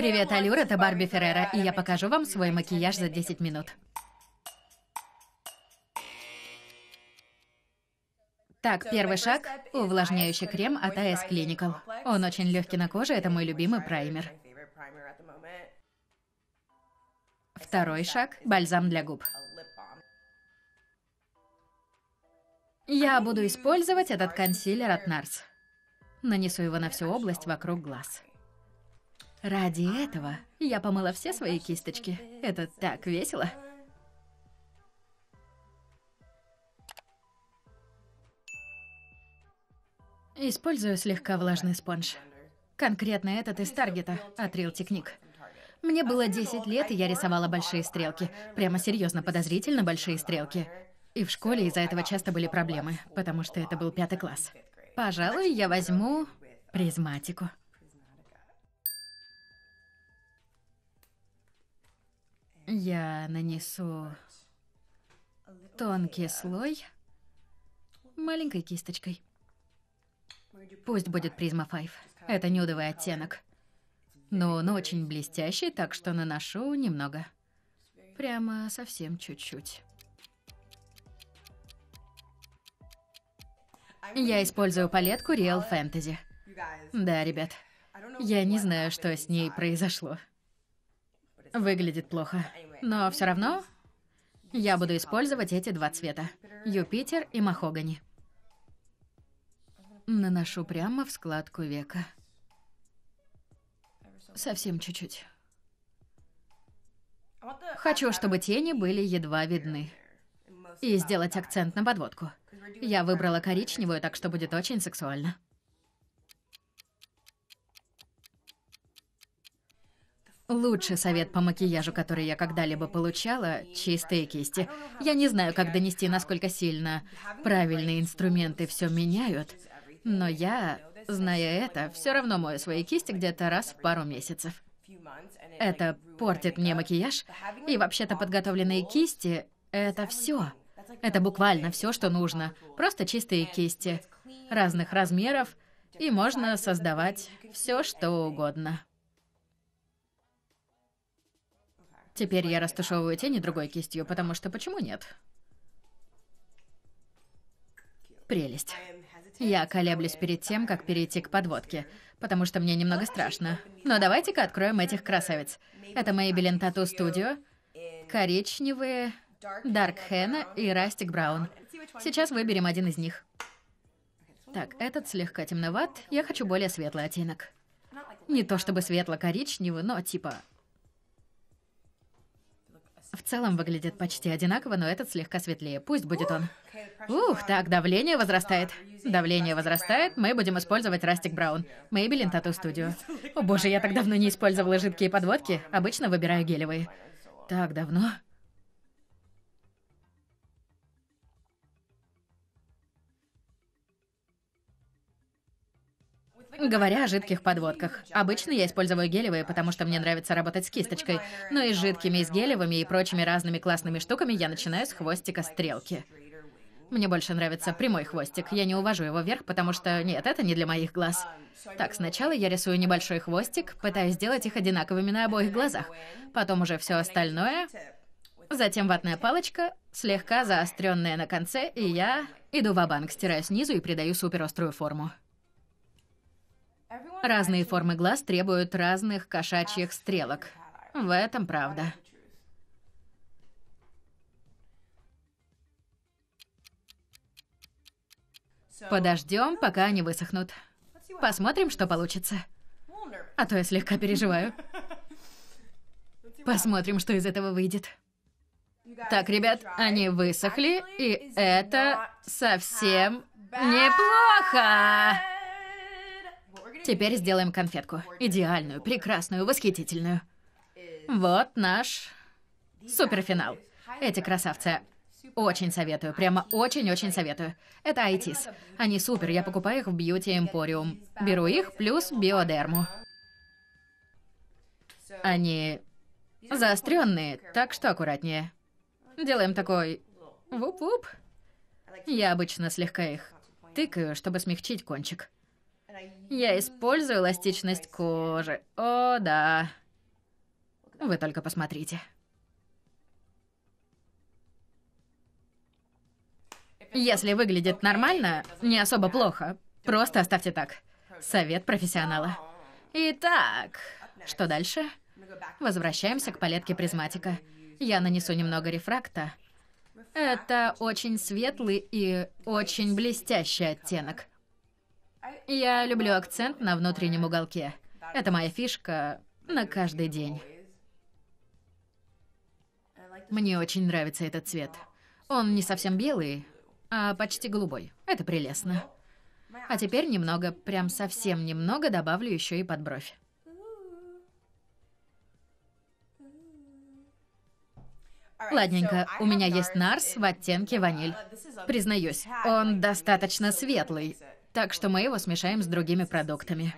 Привет, Алюр, это Барби Феррера, и я покажу вам свой макияж за 10 минут. Так, первый шаг – увлажняющий крем от AS Clinical. Он очень легкий на коже, это мой любимый праймер. Второй шаг – бальзам для губ. Я буду использовать этот консилер от NARS. Нанесу его на всю область вокруг глаз. Ради этого я помыла все свои кисточки. Это так весело. Использую слегка влажный спонж. Конкретно этот из Таргета, от Real Technique. Мне было 10 лет, и я рисовала большие стрелки. Прямо серьезно подозрительно большие стрелки. И в школе из-за этого часто были проблемы, потому что это был пятый класс. Пожалуй, я возьму призматику. Я нанесу тонкий слой маленькой кисточкой. Пусть будет призма 5. Это нюдовый оттенок. Но он очень блестящий, так что наношу немного. Прямо совсем чуть-чуть. Я использую палетку Real Fantasy. Да, ребят. Я не знаю, что с ней произошло. Выглядит плохо. Но все равно я буду использовать эти два цвета. Юпитер и махогани. Наношу прямо в складку века. Совсем чуть-чуть. Хочу, чтобы тени были едва видны. И сделать акцент на подводку. Я выбрала коричневую, так что будет очень сексуально. Лучший совет по макияжу, который я когда-либо получала, чистые кисти. Я не знаю, как донести, насколько сильно правильные инструменты все меняют, но я, зная это, все равно мою свои кисти где-то раз в пару месяцев. Это портит мне макияж, и вообще-то подготовленные кисти — это все. Это буквально все, что нужно. Просто чистые кисти разных размеров, и можно создавать все, что угодно. Теперь я растушевываю тени другой кистью, потому что почему нет? Прелесть. Я колеблюсь перед тем, как перейти к подводке, потому что мне немного страшно. Но давайте-ка откроем этих красавиц. Это Maybelline Tattoo Studio, коричневые, dark henna и Растик Браун. Сейчас выберем один из них. Так, этот слегка темноват, я хочу более светлый оттенок. Не то чтобы светло-коричневый, но типа целом выглядит почти одинаково, но этот слегка светлее. Пусть будет он. Ух, так, давление возрастает. Давление возрастает, мы будем использовать Растик Браун. Maybelline тату Studio. О боже, я так давно не использовала жидкие подводки. Обычно выбираю гелевые. Так давно. Говоря о жидких подводках. Обычно я использую гелевые, потому что мне нравится работать с кисточкой. Но и с жидкими, и с гелевыми, и прочими разными классными штуками я начинаю с хвостика стрелки. Мне больше нравится прямой хвостик. Я не увожу его вверх, потому что... Нет, это не для моих глаз. Так, сначала я рисую небольшой хвостик, пытаюсь сделать их одинаковыми на обоих глазах. Потом уже все остальное. Затем ватная палочка, слегка заостренная на конце, и я иду в банк стираю снизу и придаю суперострую форму. Разные формы глаз требуют разных кошачьих стрелок. В этом правда. Подождем, пока они высохнут. Посмотрим, что получится. А то я слегка переживаю. Посмотрим, что из этого выйдет. Так, ребят, они высохли, и это совсем неплохо! Теперь сделаем конфетку. Идеальную, прекрасную, восхитительную. Вот наш суперфинал. Эти красавцы. Очень советую, прямо очень-очень советую. Это айтис. Они супер, я покупаю их в Beauty Emporium. Беру их плюс биодерму. Они заостренные, так что аккуратнее. Делаем такой вуп-вуп. Я обычно слегка их тыкаю, чтобы смягчить кончик. Я использую эластичность кожи. О, да. Вы только посмотрите. Если выглядит нормально, не особо плохо, просто оставьте так. Совет профессионала. Итак, что дальше? Возвращаемся к палетке призматика. Я нанесу немного рефракта. Это очень светлый и очень блестящий оттенок. Я люблю акцент на внутреннем уголке. Это моя фишка на каждый день. Мне очень нравится этот цвет. Он не совсем белый, а почти голубой. Это прелестно. А теперь немного, прям совсем немного добавлю еще и под бровь. Ладненько, у меня есть нарс в оттенке ваниль. Признаюсь, он достаточно светлый, так что мы его смешаем с другими продуктами.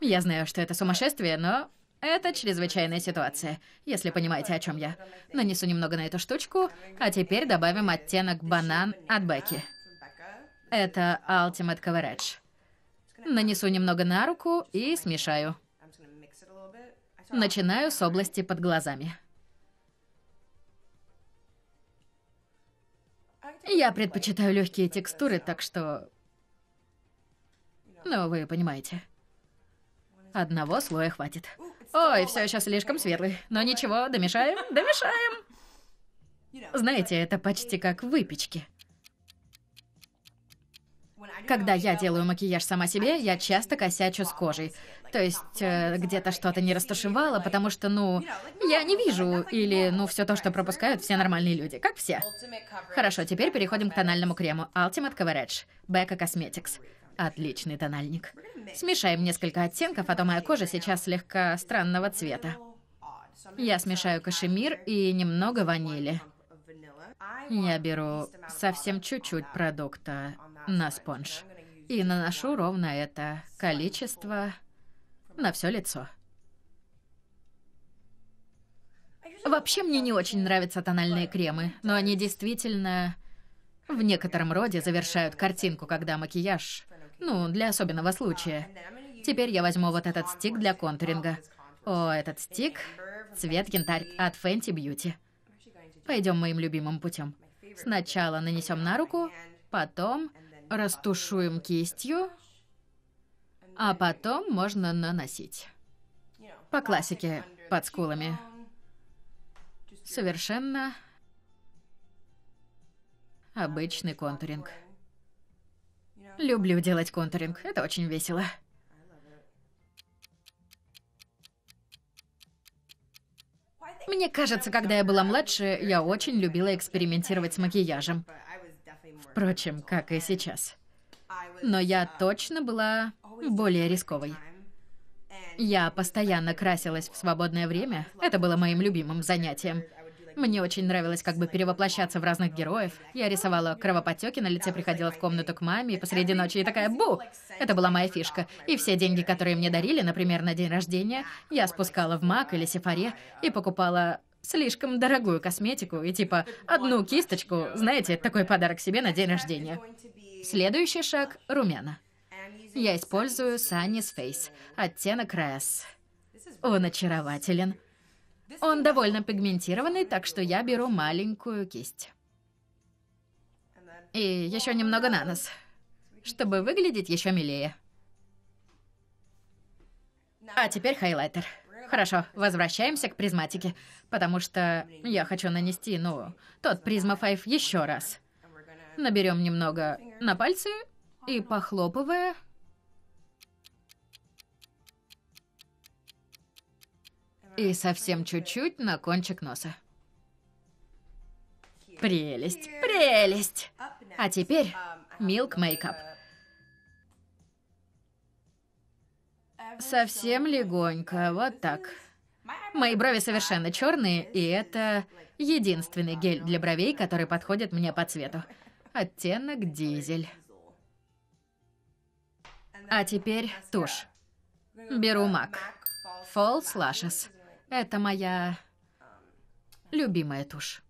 Я знаю, что это сумасшествие, но это чрезвычайная ситуация, если понимаете, о чем я. Нанесу немного на эту штучку, а теперь добавим оттенок банан от Бекки. Это Ultimate Coverage. Нанесу немного на руку и смешаю. Начинаю с области под глазами. Я предпочитаю легкие текстуры, так что но вы понимаете. Одного слоя хватит. Ой, все сейчас слишком светлый. Но ничего, домешаем, домешаем. Знаете, это почти как выпечки. Когда я делаю макияж сама себе, я часто косячу с кожей. То есть э, где-то что-то не растушевала, потому что, ну, я не вижу, или, ну, все то, что пропускают все нормальные люди, как все. Хорошо, теперь переходим к тональному крему Ultimate Coverage, Becca Cosmetics. Отличный тональник. Смешаем несколько оттенков, а то моя кожа сейчас слегка странного цвета. Я смешаю кашемир и немного ванили. Я беру совсем чуть-чуть продукта на спонж и наношу ровно это количество на все лицо. Вообще мне не очень нравятся тональные кремы, но они действительно в некотором роде завершают картинку, когда макияж ну, для особенного случая. Теперь я возьму вот этот стик для контуринга. О, этот стик — цвет янтарь от Fenty Beauty. Пойдем моим любимым путем. Сначала нанесем на руку, потом растушуем кистью, а потом можно наносить. По классике, под скулами. Совершенно обычный контуринг. Люблю делать контуринг, это очень весело. Мне кажется, когда я была младше, я очень любила экспериментировать с макияжем. Впрочем, как и сейчас. Но я точно была более рисковой. Я постоянно красилась в свободное время. Это было моим любимым занятием. Мне очень нравилось как бы перевоплощаться в разных героев. Я рисовала кровоподтеки на лице, приходила в комнату к маме и посреди ночи и такая «Бу!» Это была моя фишка. И все деньги, которые мне дарили, например, на день рождения, я спускала в МАК или Сефаре и покупала слишком дорогую косметику и типа одну кисточку, знаете, такой подарок себе на день рождения. Следующий шаг — румяна. Я использую Sunny's Face, оттенок Рэс. Он очарователен. Он довольно пигментированный, так что я беру маленькую кисть. И еще немного на нос, чтобы выглядеть еще милее. А теперь хайлайтер. Хорошо, возвращаемся к призматике, потому что я хочу нанести, ну, тот призма 5 еще раз. Наберем немного на пальцы и, похлопывая, И совсем чуть-чуть на кончик носа. Прелесть, прелесть! А теперь милк мейкап. Совсем легонько, вот так. Мои брови совершенно черные, и это единственный гель для бровей, который подходит мне по цвету. Оттенок дизель. А теперь тушь. Беру Мак. False Lashes. Это моя любимая тушь.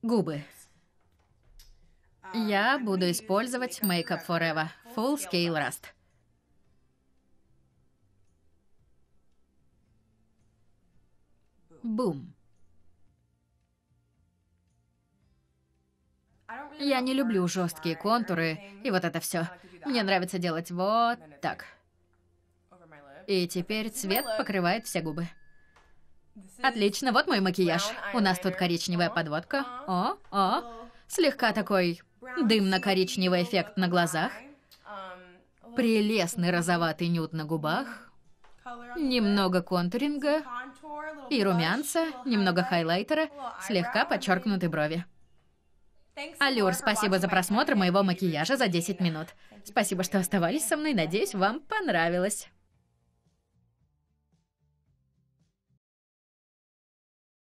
Губы. Я буду использовать Makeup Forever Full Scale Rust. Бум. Я не люблю жесткие контуры и вот это все. Мне нравится делать вот так. И теперь цвет покрывает все губы. Отлично, вот мой макияж. У нас тут коричневая подводка. О, о. Слегка такой дымно-коричневый эффект на глазах. Прелестный розоватый нюд на губах. Немного контуринга и румянца, немного хайлайтера, слегка подчеркнуты брови. Аллюр, спасибо за просмотр моего макияжа за 10 минут. Спасибо, что оставались со мной. Надеюсь, вам понравилось.